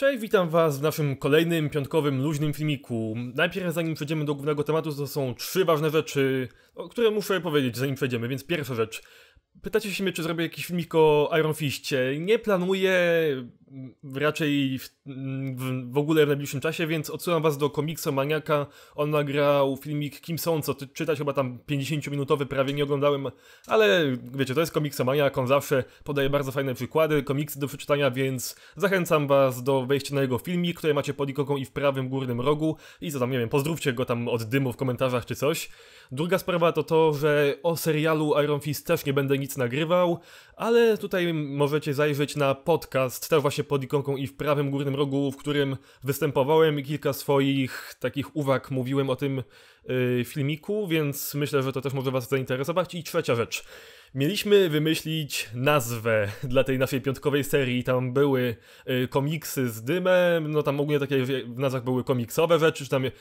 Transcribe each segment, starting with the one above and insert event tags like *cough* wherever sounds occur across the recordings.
Cześć, witam Was w naszym kolejnym piątkowym luźnym filmiku. Najpierw, zanim przejdziemy do głównego tematu, to są trzy ważne rzeczy, o które muszę powiedzieć, zanim przejdziemy. Więc pierwsza rzecz. Pytacie się mnie, czy zrobię jakiś filmik o Iron Fistie. Nie planuję mm, raczej w, mm, w, w, ogóle w najbliższym czasie, więc odsyłam was do komiksa Maniaka. On nagrał filmik Kim są, co czytać chyba tam 50-minutowy, prawie nie oglądałem, ale wiecie, to jest komiksa Maniak, on zawsze podaje bardzo fajne przykłady, komiksy do przeczytania, więc zachęcam was do wejścia na jego filmik, który macie pod ikoną i w prawym górnym rogu i co tam, nie wiem, pozdrówcie go tam od dymu w komentarzach czy coś. Druga sprawa to to, że o serialu Iron Fist też nie będę nic nic nagrywał, ale tutaj możecie zajrzeć na podcast, też właśnie pod ikonką i w prawym górnym rogu, w którym występowałem i kilka swoich takich uwag mówiłem o tym yy, filmiku, więc myślę, że to też może was zainteresować. I trzecia rzecz. Mieliśmy wymyślić nazwę dla tej naszej piątkowej serii. Tam były y, komiksy z dymem, no tam ogólnie takie w nazwach były komiksowe rzeczy, czy tam y,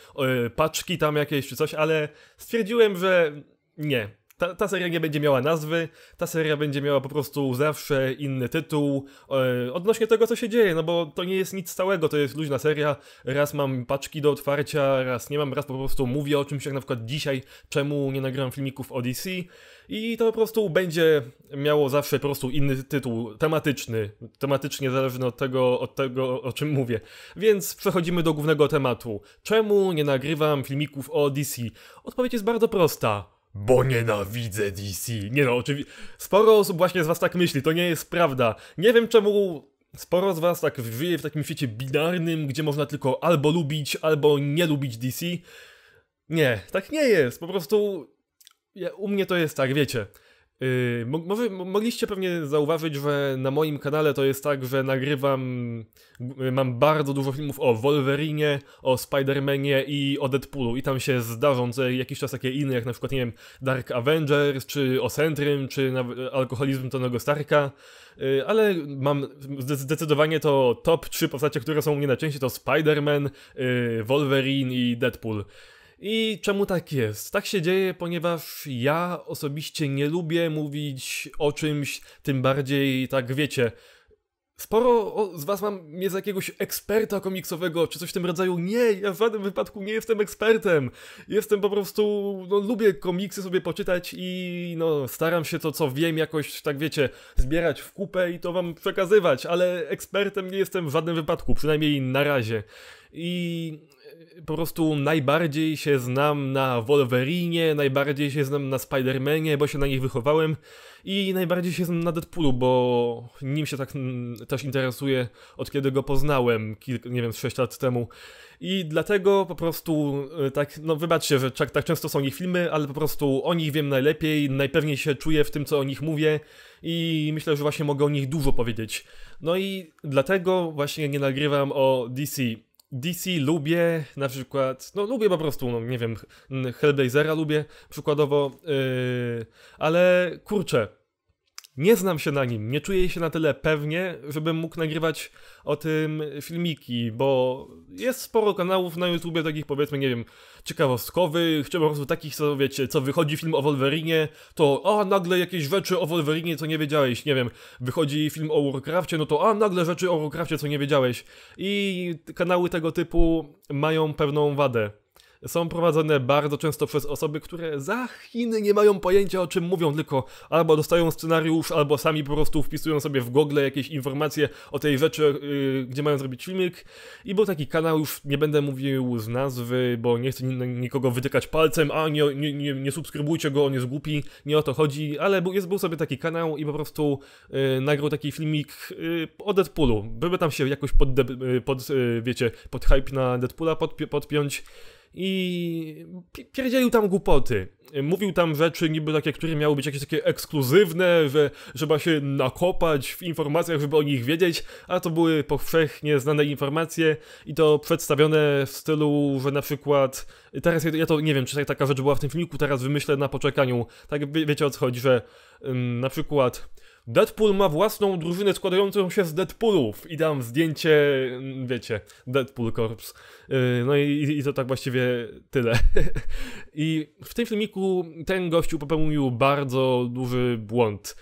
paczki tam jakieś, czy coś, ale stwierdziłem, że nie. Ta, ta, seria nie będzie miała nazwy, ta seria będzie miała po prostu zawsze inny tytuł e, odnośnie tego, co się dzieje, no bo to nie jest nic stałego, to jest luźna seria. Raz mam paczki do otwarcia, raz nie mam, raz po prostu mówię o czymś, jak na przykład dzisiaj, czemu nie nagrałem filmików DC? I to po prostu będzie miało zawsze po prostu inny tytuł, tematyczny, tematycznie zależny od tego, od tego o czym mówię. Więc przechodzimy do głównego tematu. Czemu nie nagrywam filmików o DC? Odpowiedź jest bardzo prosta bo nienawidzę DC. Nie no, oczywiście. Sporo osób właśnie z was tak myśli, to nie jest prawda. Nie wiem czemu sporo z was tak żyje w takim świecie binarnym, gdzie można tylko albo lubić, albo nie lubić DC. Nie, tak nie jest. Po prostu ja, u mnie to jest tak, wiecie. Yy, mogliście pewnie zauważyć, że na moim kanale to jest tak, że nagrywam, yy, mam bardzo dużo filmów o Wolverine, o Spider-Manie i o Deadpoolu i tam się zdarzą co jakiś czas takie inne, jak na przykład, nie wiem, Dark Avengers, czy o Centrym, czy alkoholizm Tonego Starka, yy, ale mam zdecydowanie to top 3 postacie, które są u mnie najczęściej, to Spider-Man, Wolverine i Deadpool. I czemu tak jest? Tak się dzieje, ponieważ ja osobiście nie lubię mówić o czymś, tym bardziej tak wiecie. Sporo z was mam mnie za jakiegoś eksperta komiksowego, czy coś w tym rodzaju. Nie, ja w żadnym wypadku nie jestem ekspertem. Jestem po prostu, no lubię komiksy sobie poczytać i no staram się to, co wiem, jakoś, tak wiecie, zbierać w kupę i to wam przekazywać, ale ekspertem nie jestem w żadnym wypadku, przynajmniej na razie. I po prostu najbardziej się znam na Wolverine, najbardziej się znam na Spider-Manie, bo się na nich wychowałem i najbardziej się znam na Deadpoolu, bo nim się tak mm, też interesuję od kiedy go poznałem, kilk, nie wiem, 6 lat temu. I dlatego po prostu y, tak, no wybaczcie, że tak, tak często są ich filmy, ale po prostu o nich wiem najlepiej, najpewniej się czuję w tym, co o nich mówię i myślę, że właśnie mogę o nich dużo powiedzieć. No i dlatego właśnie nie nagrywam o DC DC lubię, na przykład, no lubię po prostu, no nie wiem, Hellblazera lubię przykładowo, yy, ale kurczę, nie znam się na nim, nie czuję się na tyle pewnie, żebym mógł nagrywać o tym filmiki, bo jest sporo kanałów na YouTubie takich powiedzmy, nie wiem, ciekawostkowych, czy po prostu takich, co wiecie, co wychodzi film o Wolverinie, to a nagle jakieś rzeczy o Wolverinie, co nie wiedziałeś, nie wiem, wychodzi film o Warcraftie, no to a nagle rzeczy o Warcraftie, co nie wiedziałeś. I kanały tego typu mają pewną wadę są prowadzone bardzo często przez osoby, które za Chiny nie mają pojęcia o czym mówią, tylko albo dostają scenariusz, albo sami po prostu wpisują sobie w Google jakieś informacje o tej rzeczy, yy, gdzie mają zrobić filmik. I był taki kanał, już nie będę mówił z nazwy, bo nie chcę nikogo wytykać palcem, a nie, nie, nie, nie subskrybujcie go, on jest głupi, nie o to chodzi, ale był, jest, był sobie taki kanał i po prostu yy, nagrał taki filmik yy, o Deadpoolu, żeby tam się jakoś pod, y, pod y, wiecie, pod hype na Deadpoola podpi podpiąć i pierdzielił tam głupoty. Mówił tam rzeczy niby takie, które miały być jakieś takie ekskluzywne, że trzeba się nakopać w informacjach, żeby o nich wiedzieć, a to były powszechnie znane informacje i to przedstawione w stylu, że na przykład teraz ja to nie wiem, czy taka rzecz była w tym filmiku, teraz wymyślę na poczekaniu. Tak wie, wiecie o co chodzi, że ym, na przykład Deadpool ma własną drużynę składającą się z Deadpoolów i dam zdjęcie, mm, wiecie, Deadpool Corps. Y, no i, i to tak właściwie tyle. *laughs* I w tym filmiku ten gościu popełnił bardzo duży błąd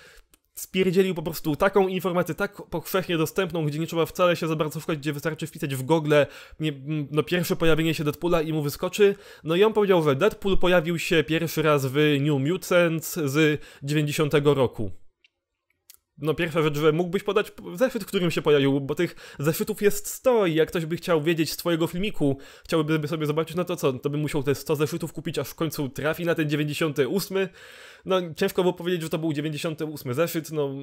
spierdzielił po prostu taką informację, tak powszechnie dostępną, gdzie nie trzeba wcale się za bardzo wchodzić, gdzie wystarczy wpisać w Google nie, mm, no, pierwsze pojawienie się Deadpoola i mu wyskoczy. No i on powiedział, że Deadpool pojawił się pierwszy raz w New Mutants z 90 roku no pierwsza rzecz, że mógłbyś podać zeszyt, w którym się pojawił, bo tych zeszytów jest 100 i jak ktoś by chciał wiedzieć z twojego filmiku, chciałby sobie zobaczyć, no to co, to by musiał te 100 zeszytów kupić, aż w końcu trafi na ten 98. No ciężko było powiedzieć, że to był 98 zeszyt, no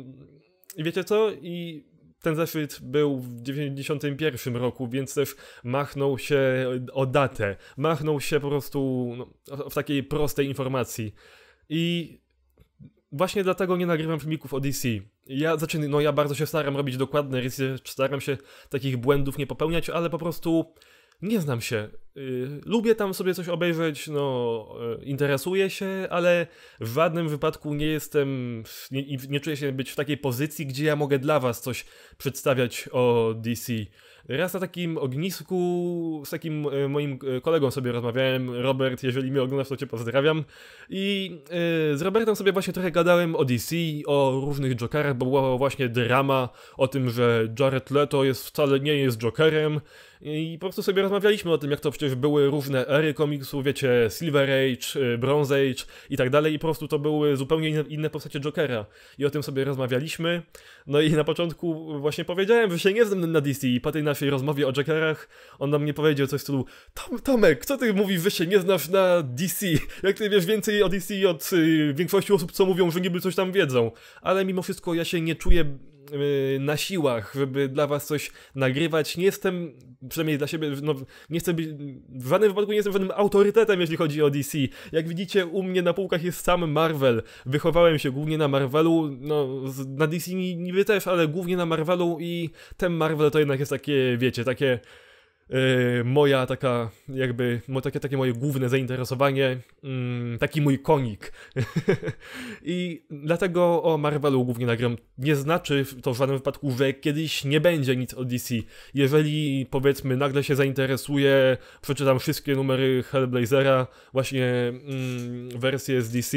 i wiecie co? I ten zeszyt był w 91 roku, więc też machnął się o datę, machnął się po prostu no, w takiej prostej informacji. I właśnie dlatego nie nagrywam filmików o DC ja zaczynam, no ja bardzo się staram robić dokładne, research, staram się takich błędów nie popełniać, ale po prostu nie znam się Y, lubię tam sobie coś obejrzeć, no, y, interesuję się, ale w żadnym wypadku nie jestem, nie, nie, czuję się być w takiej pozycji, gdzie ja mogę dla was coś przedstawiać o DC. Raz na takim ognisku z takim y, moim kolegą sobie rozmawiałem, Robert, jeżeli mnie oglądasz, to cię pozdrawiam. I z Robertem sobie właśnie trochę gadałem o DC, o różnych Jokerach, bo była właśnie drama o tym, że Jared Leto jest wcale nie jest Jokerem i po prostu sobie rozmawialiśmy o tym, jak to przecież przecież były różne ery komiksu, wiecie, Silver Age, y, Bronze Age i tak dalej i po prostu to były zupełnie inne, inne postacie Jokera i o tym sobie rozmawialiśmy. No i na początku właśnie powiedziałem, że się nie znam na DC i po tej naszej rozmowie o Jokerach on do mnie powiedział coś w stylu Tom, Tomek, co ty mówisz, że się nie znasz na DC? Jak ty wiesz więcej o DC od y, większości osób, co mówią, że niby coś tam wiedzą? Ale mimo wszystko ja się nie czuję Y, na siłach, żeby dla was coś nagrywać. Nie jestem, przynajmniej dla siebie, no, nie chcę być, w żadnym wypadku nie jestem żadnym autorytetem, jeśli chodzi o DC. Jak widzicie, u mnie na półkach jest sam Marvel. Wychowałem się głównie na Marvelu, no, na DC niby też, ale głównie na Marvelu i ten Marvel to jednak jest takie, wiecie, takie E, moja taka, jakby, takie, takie moje główne zainteresowanie, mm, taki mój konik. *laughs* I dlatego o Marvelu głównie nagram. Nie znaczy to w żadnym wypadku, że kiedyś nie będzie nic o DC. Jeżeli, powiedzmy, nagle się zainteresuję, przeczytam wszystkie numery Hellblazera, właśnie mm, wersję z DC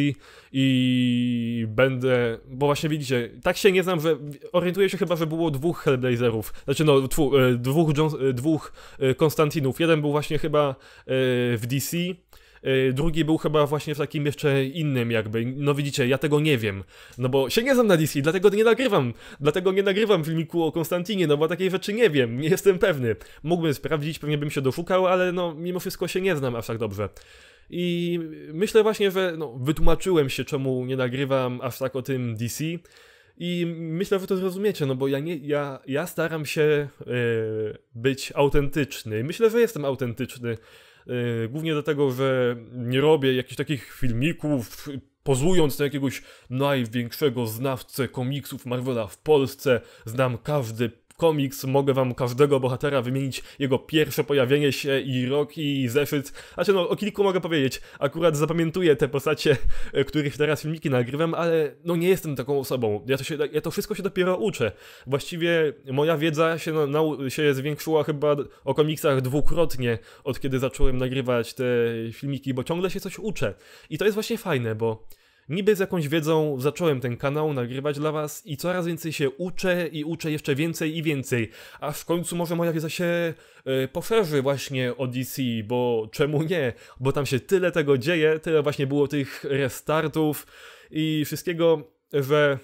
i będę, bo właśnie widzicie, tak się nie znam, że orientuję się chyba, że było dwóch Hellblazerów, znaczy no, e, dwóch, e, dwóch Y, Konstantinów. Jeden był właśnie chyba y, w DC, y, Drugi był chyba właśnie w takim jeszcze innym jakby. No widzicie, ja tego nie wiem. No bo się nie znam na DC, dlatego nie nagrywam. Dlatego nie nagrywam filmiku o Konstantinie, no bo takiej rzeczy nie wiem, nie jestem pewny. Mógłbym sprawdzić, pewnie bym się doszukał, ale no mimo wszystko się nie znam aż tak dobrze. I myślę właśnie, że no, wytłumaczyłem się, czemu nie nagrywam aż tak o tym DC. I myślę, że wy to zrozumiecie, no bo ja, nie, ja, ja staram się e, być autentyczny. Myślę, że jestem autentyczny. Y, głównie dlatego, że nie robię jakichś takich filmików pozując na jakiegoś największego znawcę komiksów Marvela w Polsce. Znam każdy komiks, mogę wam każdego bohatera wymienić, jego pierwsze pojawienie się i rok i zeszyt. Znaczy no, o kilku mogę powiedzieć, akurat zapamiętuję te postacie, e, których teraz filmiki nagrywam, ale no nie jestem taką osobą, ja to, się, ja to wszystko się dopiero uczę. Właściwie moja wiedza się, no, na, się zwiększyła chyba o komiksach dwukrotnie, od kiedy zacząłem nagrywać te filmiki, bo ciągle się coś uczę. I to jest właśnie fajne, bo Niby z jakąś wiedzą zacząłem ten kanał nagrywać dla was i coraz więcej się uczę i uczę jeszcze więcej i więcej. A w końcu może moja wiedza się yy, poszerzy właśnie o DC, bo czemu nie? Bo tam się tyle tego dzieje, tyle właśnie było tych restartów i wszystkiego, że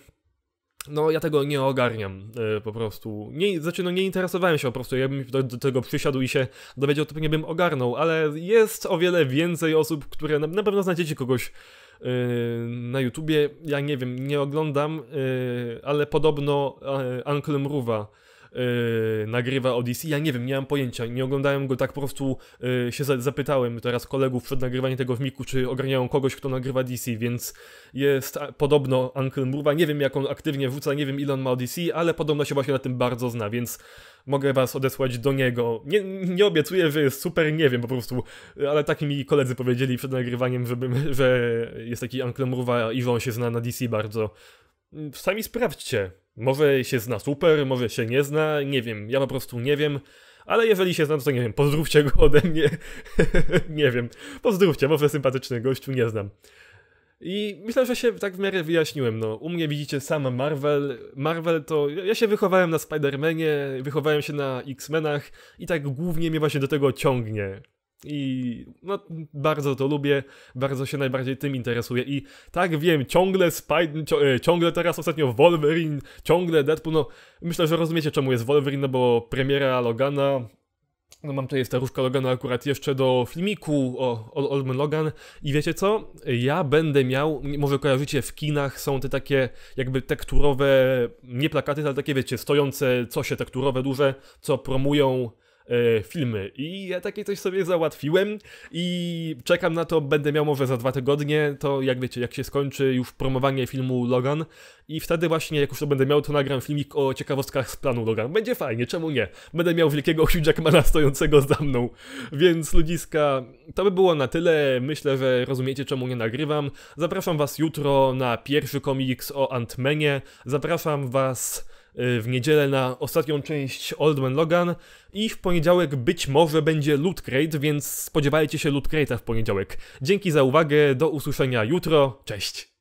no ja tego nie ogarniam e, po prostu. Nie, znaczy no nie interesowałem się po prostu, ja bym do, do, tego przysiadł i się dowiedział, to pewnie bym ogarnął, ale jest o wiele więcej osób, które na, na pewno znajdziecie kogoś, Y, na YouTubie. Ja nie wiem, nie oglądam, y, ale podobno y, Uncle Mruwa yy, nagrywa Odyssey. Ja nie wiem, nie mam pojęcia, nie oglądałem go, tak po prostu yy, się za zapytałem teraz kolegów przed nagrywaniem tego w Miku, czy ogarniają kogoś, kto nagrywa DC, więc jest podobno Uncle Murwa, nie wiem jak on aktywnie wrzuca, nie wiem ile on ma Odyssey, ale podobno się właśnie na tym bardzo zna, więc mogę was odesłać do niego. Nie, nie obiecuję, że jest super, nie wiem po prostu, ale tak mi koledzy powiedzieli przed nagrywaniem, że jest taki Uncle Murwa i że on się zna na DC bardzo. Sami sprawdźcie, może się zna super, może się nie zna, nie wiem, ja po prostu nie wiem. Ale jeżeli się znam, to nie wiem, pozdrówcie go ode mnie. *laughs* nie wiem, pozdrówcie, może sympatyczny gościu, nie znam. I myślę, że się tak w miarę wyjaśniłem. No, u mnie widzicie sam Marvel. Marvel to. Ja się wychowałem na Spider-Manie, wychowałem się na X-Menach i tak głównie mnie właśnie do tego ciągnie. I no, bardzo to lubię, bardzo się najbardziej tym interesuję. I tak wiem, ciągle Spider, e, ciągle teraz ostatnio Wolverine, ciągle Deadpool. No, myślę, że rozumiecie czemu jest Wolverine, no bo premiera Logana. No mam tutaj staruszka Logana akurat jeszcze do filmiku o, o Logan i wiecie co? Ja będę miał, może kojarzycie, w kinach są te takie jakby tekturowe, nie plakaty, ale takie wiecie, stojące co się tekturowe duże, co promują E, filmy. I ja takie coś sobie załatwiłem i czekam na to, będę miał może za dwa tygodnie, to jak wiecie, jak się skończy już promowanie filmu Logan i wtedy właśnie, jak już to będę miał, to nagram filmik o ciekawostkach z planu Logan. Będzie fajnie, czemu nie? Będę miał wielkiego Hugh Jackmana stojącego za mną, więc ludziska, to by było na tyle. Myślę, że rozumiecie, czemu nie nagrywam. Zapraszam was jutro na pierwszy komiks o Antmenie. Zapraszam was Y, w niedzielę na ostatnią część Old Man Logan i w poniedziałek być może będzie Loot Crate, więc spodziewajcie się Loot Crate'a w poniedziałek. Dzięki za uwagę, do usłyszenia jutro, cześć!